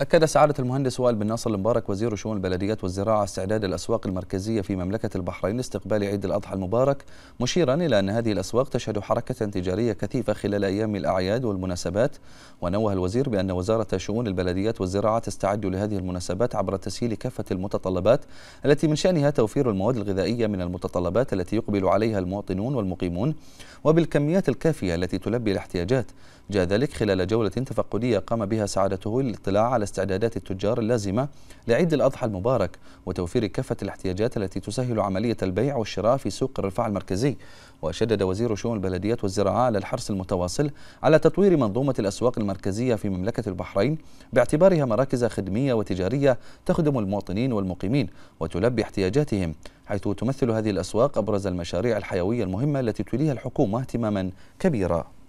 أكد سعادة المهندس وائل بن ناصر المبارك وزير شؤون البلديات والزراعة استعداد الأسواق المركزية في مملكة البحرين لاستقبال عيد الأضحى المبارك مشيرا إلى أن هذه الأسواق تشهد حركة تجارية كثيفة خلال أيام الأعياد والمناسبات ونوه الوزير بأن وزارة شؤون البلديات والزراعة تستعد لهذه المناسبات عبر تسهيل كافة المتطلبات التي من شأنها توفير المواد الغذائية من المتطلبات التي يقبل عليها المواطنون والمقيمون وبالكميات الكافية التي تلبي الاحتياجات جاء ذلك خلال جولة تفقدية قام بها سعادته للاطلاع على استعدادات التجار اللازمة لعيد الأضحى المبارك وتوفير كافة الاحتياجات التي تسهل عملية البيع والشراء في سوق الرفاع المركزي وشدد وزير شؤون البلديات والزراعة على الحرص المتواصل على تطوير منظومة الأسواق المركزية في مملكة البحرين باعتبارها مراكز خدمية وتجارية تخدم المواطنين والمقيمين وتلبي احتياجاتهم حيث تمثل هذه الأسواق أبرز المشاريع الحيوية المهمة التي تليها الحكومة اهتماما كبيرا